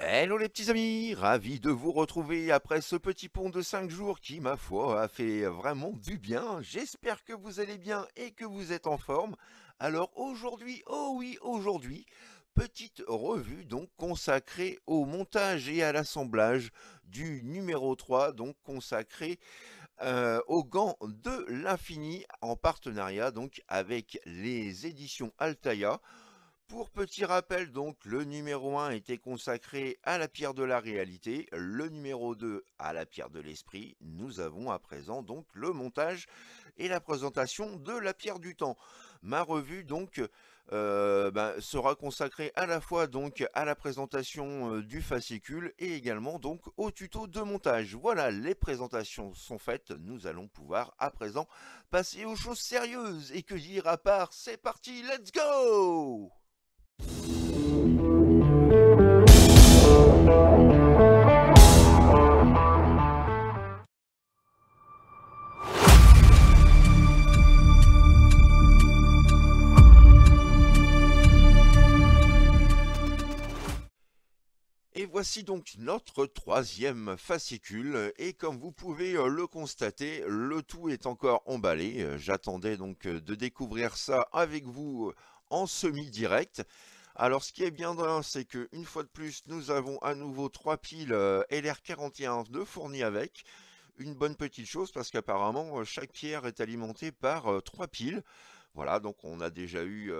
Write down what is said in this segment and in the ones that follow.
Hello les petits amis, ravi de vous retrouver après ce petit pont de 5 jours qui, ma foi, a fait vraiment du bien. J'espère que vous allez bien et que vous êtes en forme. Alors aujourd'hui, oh oui, aujourd'hui, petite revue donc consacrée au montage et à l'assemblage du numéro 3, donc consacré euh, au gant de l'infini en partenariat donc avec les éditions Altaïa. Pour petit rappel, donc, le numéro 1 était consacré à la pierre de la réalité, le numéro 2 à la pierre de l'esprit. Nous avons à présent donc le montage et la présentation de la pierre du temps. Ma revue donc euh, ben, sera consacrée à la fois donc à la présentation euh, du fascicule et également donc au tuto de montage. Voilà, les présentations sont faites, nous allons pouvoir à présent passer aux choses sérieuses. Et que dire à part, c'est parti, let's go et voici donc notre troisième fascicule et comme vous pouvez euh, le constater, le tout est encore emballé. Euh, j'attendais donc euh, de découvrir ça avec vous en semi-direct. Alors ce qui est bien c'est que une fois de plus, nous avons à nouveau trois piles euh, LR41 de fourni avec. Une bonne petite chose parce qu'apparemment euh, chaque pierre est alimentée par euh, trois piles. Voilà, donc on a déjà eu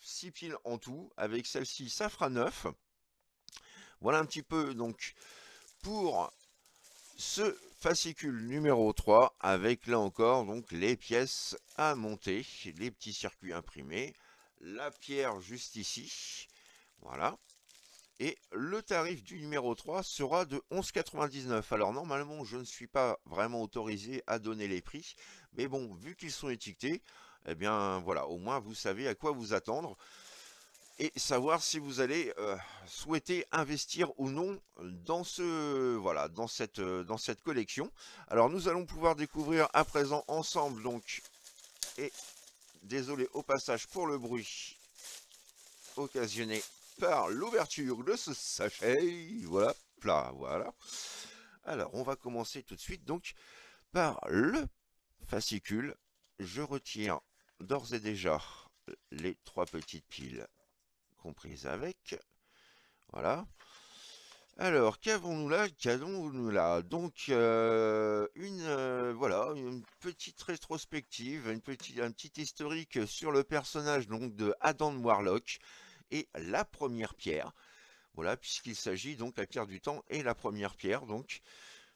six piles en tout. Avec celle-ci, ça fera neuf. Voilà un petit peu donc pour ce fascicule numéro 3 avec là encore donc les pièces à monter, les petits circuits imprimés, la pierre juste ici, voilà. Et le tarif du numéro 3 sera de 11,99. Alors normalement je ne suis pas vraiment autorisé à donner les prix, mais bon vu qu'ils sont étiquetés, eh bien voilà, au moins vous savez à quoi vous attendre et savoir si vous allez euh, souhaiter investir ou non dans ce voilà dans cette euh, dans cette collection. Alors nous allons pouvoir découvrir à présent ensemble donc et désolé au passage pour le bruit occasionné par l'ouverture de ce sachet. Voilà, là, voilà. Alors on va commencer tout de suite donc par le fascicule. Je retire d'ores et déjà les trois petites piles comprise avec. Voilà. Alors, qu'avons-nous là Qu'avons-nous là Donc, euh, une euh, voilà, une petite rétrospective, une petite, un petit historique sur le personnage donc de Adam Warlock et la première pierre. Voilà, puisqu'il s'agit donc la pierre du temps et la première pierre, donc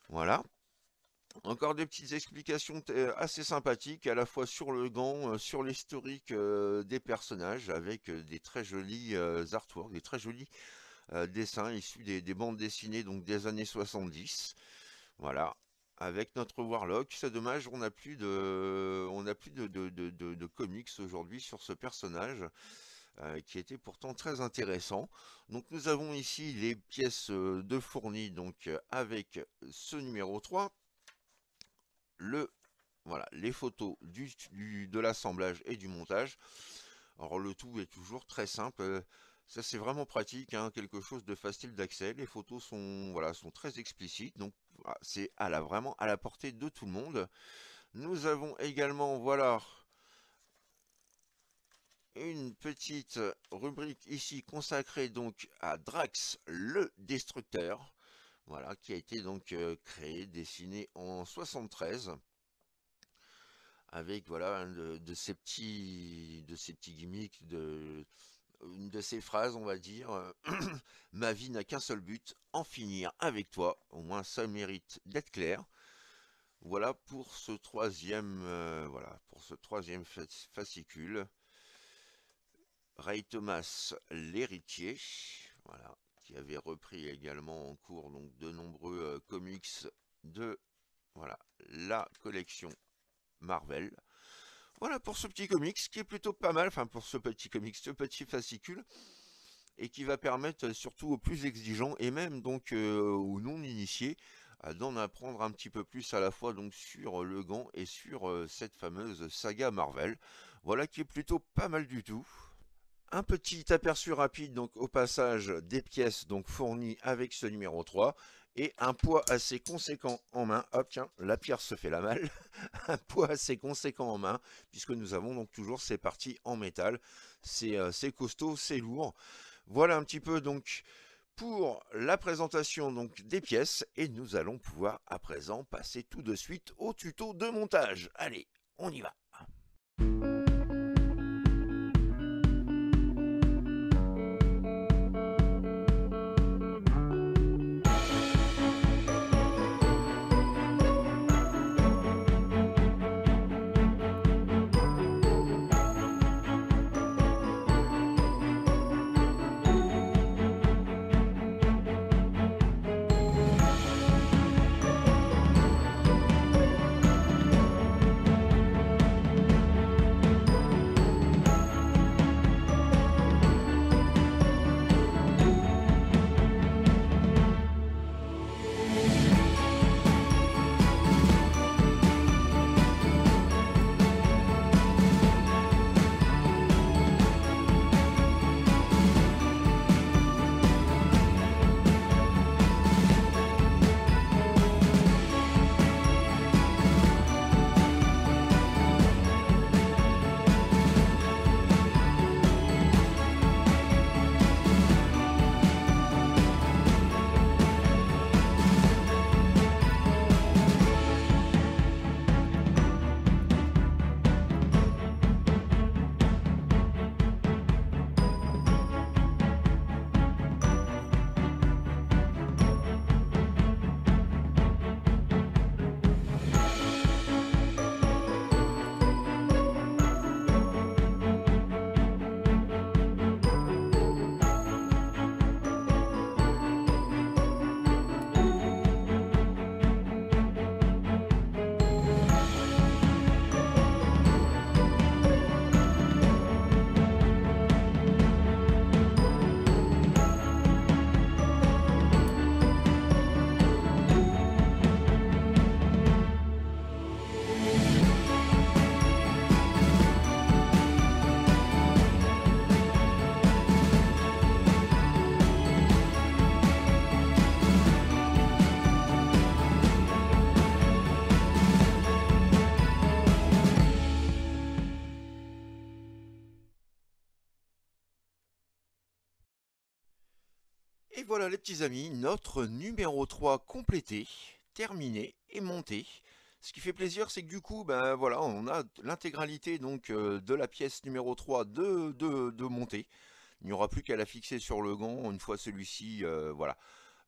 voilà. Encore des petites explications euh, assez sympathiques, à la fois sur le gant, euh, sur l'historique euh, des personnages, avec des très jolis artworks, des très jolis dessins issus des, bandes dessinées donc des années 70. Voilà. Avec notre Warlock, c'est dommage, on n'a plus de, on plus de, comics aujourd'hui sur ce personnage. qui était pourtant très intéressant. Donc nous avons ici les pièces de fourni donc avec ce numéro 3 le, voilà, les photos du, de l'assemblage et du montage. Alors le tout est toujours très simple. Euh, ça c'est vraiment pratique, hein, quelque chose de facile d'accès. Les photos sont, voilà, sont très explicites, donc ah, c'est à la, vraiment à la portée de tout le monde. Nous avons également, voilà, une petite rubrique ici consacrée donc à Drax le Destructeur. Voilà, qui a été donc euh, créé, dessiné en 73 avec voilà un de, ces petits de ces petits gimmicks de une de ces phrases on va dire ma vie n'a qu'un seul but en finir avec toi au moins ça mérite d'être clair voilà pour ce troisième euh, voilà pour ce troisième fascicule Ray Thomas l'héritier voilà qui avait repris également en cours donc, de nombreux euh, comics de voilà, la collection Marvel. Voilà pour ce petit comics qui est plutôt pas mal, enfin pour ce petit comics, ce petit fascicule, et qui va permettre euh, surtout aux plus exigeants et même donc euh, aux non-initiés d'en apprendre un petit peu plus à la fois donc sur le gant et sur cette fameuse saga Marvel. Voilà qui est plutôt pas mal du tout. Un petit aperçu rapide donc au passage des pièces donc fournies avec ce numéro 3 et un poids assez conséquent en main. Hop tiens, la pierre se fait la malle. un poids assez conséquent en main puisque nous avons donc toujours ces parties en métal. Euh, c'est costaud, c'est lourd. Voilà un petit peu donc pour la présentation donc des pièces et nous allons pouvoir à présent passer tout de suite au tuto de montage. Allez, on y va. Et voilà les petits amis, notre numéro 3 complété, terminé et monté. Ce qui fait plaisir, c'est que du coup, ben voilà, on a l'intégralité donc euh, de la pièce numéro 3 de, de, de montée. Il n'y aura plus qu'à la fixer sur le gant une fois celui-ci euh, voilà,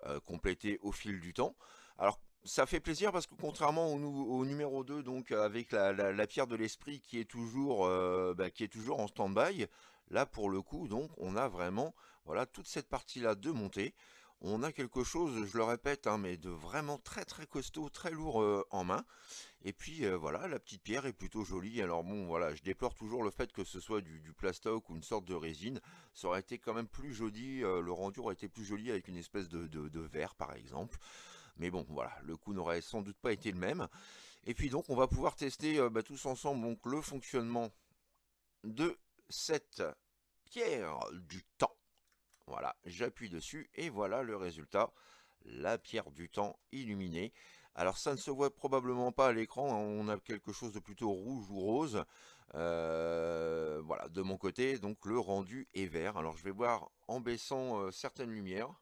euh, complété au fil du temps. Alors ça fait plaisir parce que contrairement au, numéro 2, donc avec la, pierre de l'esprit qui est toujours ben, qui est toujours en stand-by, Là, pour le coup, donc, on a vraiment voilà, toute cette partie-là de montée. On a quelque chose, je le répète, hein, mais de vraiment très très costaud, très lourd euh, en main. Et puis euh, voilà, la petite pierre est plutôt jolie. Alors bon, voilà, je déplore toujours le fait que ce soit du, plastoc ou une sorte de résine. Ça aurait été quand même plus joli, euh, le rendu aurait été plus joli avec une espèce de, de, verre par exemple. Mais bon, voilà, le coup n'aurait sans doute pas été le même. Et puis donc, on va pouvoir tester bah, tous ensemble donc, le fonctionnement de cette pierre du temps. Voilà, j'appuie dessus et voilà le résultat, la pierre du temps illuminée. Alors ça ne se voit probablement pas à l'écran, hein. on a quelque chose de plutôt rouge ou rose. Euh, voilà, de mon côté, donc le rendu est vert. Alors je vais voir en baissant euh, certaines lumières.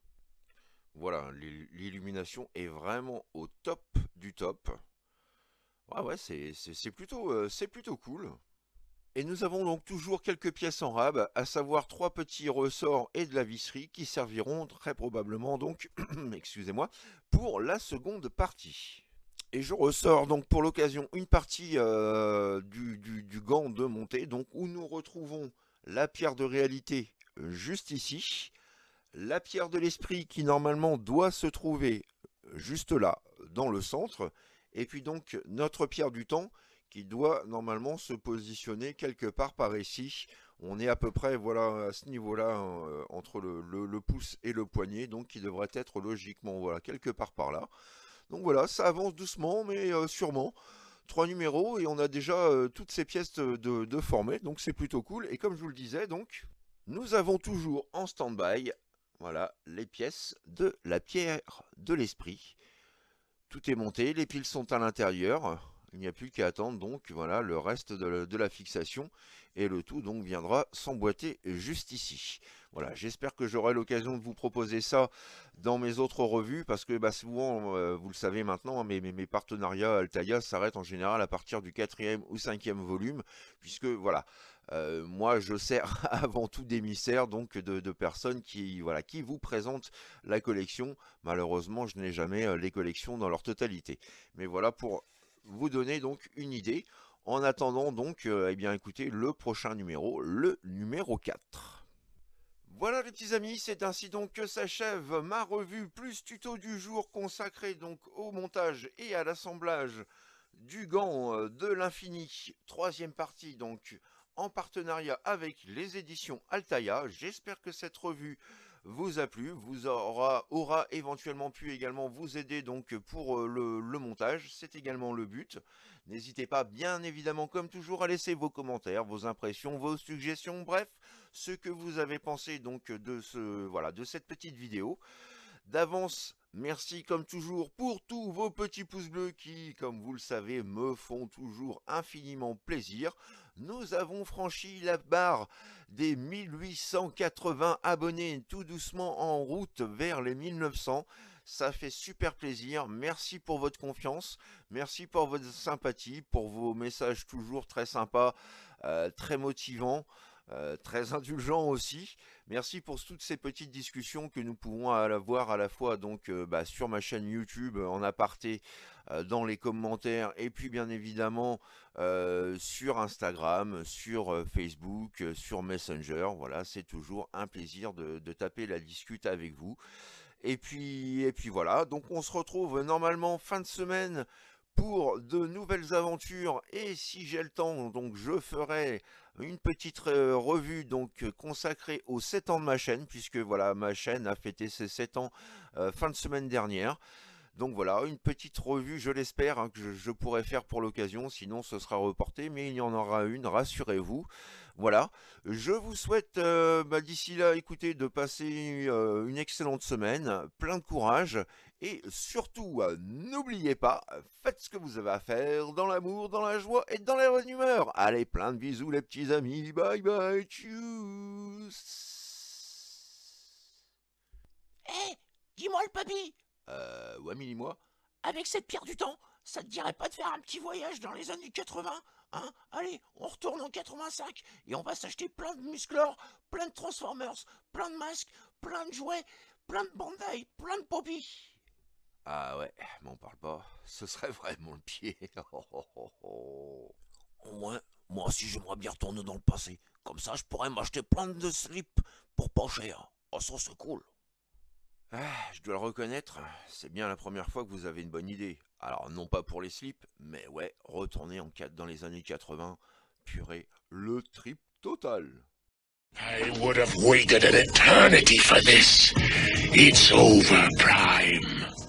Voilà, l'illumination est vraiment au top du top. Ouais, ah ouais, c'est plutôt, euh, c'est plutôt cool. Et nous avons donc toujours quelques pièces en rab, à savoir trois petits ressorts et de la visserie qui serviront très probablement donc, excusez-moi, pour la seconde partie. Et je ressors donc pour l'occasion une partie euh, du, du, gant de montée, donc où nous retrouvons la pierre de réalité euh, juste ici, la pierre de l'esprit qui normalement doit se trouver euh, juste là, dans le centre, et puis donc notre pierre du temps qui doit normalement se positionner quelque part par ici. On est à peu près voilà, à ce niveau-là, euh, entre le, pouce et le poignet, donc qui devrait être logiquement voilà, quelque part par là. Donc voilà, ça avance doucement, mais euh, sûrement. Trois numéros et on a déjà euh, toutes ces pièces de, de donc c'est plutôt cool. Et comme je vous le disais, donc, nous avons toujours en stand-by voilà, les pièces de la pierre de l'esprit. Tout est monté, les piles sont à l'intérieur. Il n'y a plus qu'à attendre donc voilà le reste de la, fixation et le tout donc viendra s'emboîter juste ici. Voilà, j'espère que j'aurai l'occasion de vous proposer ça dans mes autres revues parce que bah, souvent, euh, vous le savez maintenant, hein, mes, partenariats Altaïa s'arrêtent en général à partir du quatrième ou cinquième volume puisque voilà, euh, moi je sers avant tout d'émissaire donc de, de, personnes qui voilà qui vous présentent la collection. Malheureusement, je n'ai jamais euh, les collections dans leur totalité. Mais voilà pour vous donner donc une idée. En attendant donc, et euh, eh bien écoutez, le prochain numéro, le numéro 4. Voilà les petits amis, c'est ainsi donc que s'achève ma revue plus tuto du jour consacrée donc au montage et à l'assemblage du gant euh, de l'infini, troisième partie donc en partenariat avec les éditions Altaïa. J'espère que cette revue vous a plu, vous aura, aura éventuellement pu également vous aider donc pour euh, le, montage, c'est également le but. N'hésitez pas bien évidemment comme toujours à laisser vos commentaires, vos impressions, vos suggestions, bref, ce que vous avez pensé donc de ce voilà de cette petite vidéo. D'avance, Merci comme toujours pour tous vos petits pouces bleus qui, comme vous le savez, me font toujours infiniment plaisir. Nous avons franchi la barre des 1880 abonnés tout doucement en route vers les 1900. Ça fait super plaisir. Merci pour votre confiance. Merci pour votre sympathie, pour vos messages toujours très sympas, euh, très motivants. Euh, très indulgent aussi. Merci pour toutes ces petites discussions que nous pouvons avoir à la fois donc euh, bah, sur ma chaîne YouTube euh, en aparté dans les commentaires et puis bien évidemment sur Instagram, sur Facebook, sur Messenger. Voilà, c'est toujours un plaisir de, de taper la discute avec vous. Et puis, et puis voilà, donc on se retrouve normalement fin de semaine pour de nouvelles aventures et si j'ai le temps donc je ferai une petite euh, revue donc consacrée aux 7 ans de ma chaîne puisque voilà ma chaîne a fêté ses 7 ans euh, fin de semaine dernière donc voilà, une petite revue, je l'espère, hein, que je, pourrai faire pour l'occasion, sinon ce sera reporté, mais il y en aura une, rassurez-vous. Voilà, je vous souhaite euh, bah, d'ici là, écoutez, de passer une excellente semaine, plein de courage, et surtout, euh, n'oubliez pas, euh, faites ce que vous avez à faire dans l'amour, dans la joie et dans la bonne humeur. Allez, plein de bisous les petits amis, bye bye, tchuss Hé, eh, dis-moi le papy Euh, ouais, dis moi Avec cette pierre du temps, ça te dirait pas de faire un petit voyage dans les années 80 Hein Allez, on retourne en 85 et on va s'acheter plein de musclores, plein de Transformers, plein de masques, plein de jouets, plein de Bandai, plein de poppies ah ouais, mais on parle pas. Ce serait vraiment le pied. Oh, oh, oh, Au moins, Moi, moi aussi j'aimerais bien retourner dans le passé. Comme ça, je pourrais m'acheter plein de slips pour pas cher. Oh, ça c'est cool. Ah, je dois le reconnaître, c'est bien la première fois que vous avez une bonne idée. Alors non pas pour les slips, mais ouais, retourner en 4 dans les années 80, purée, le trip total. I would have waited an eternity for this. It's over, Prime.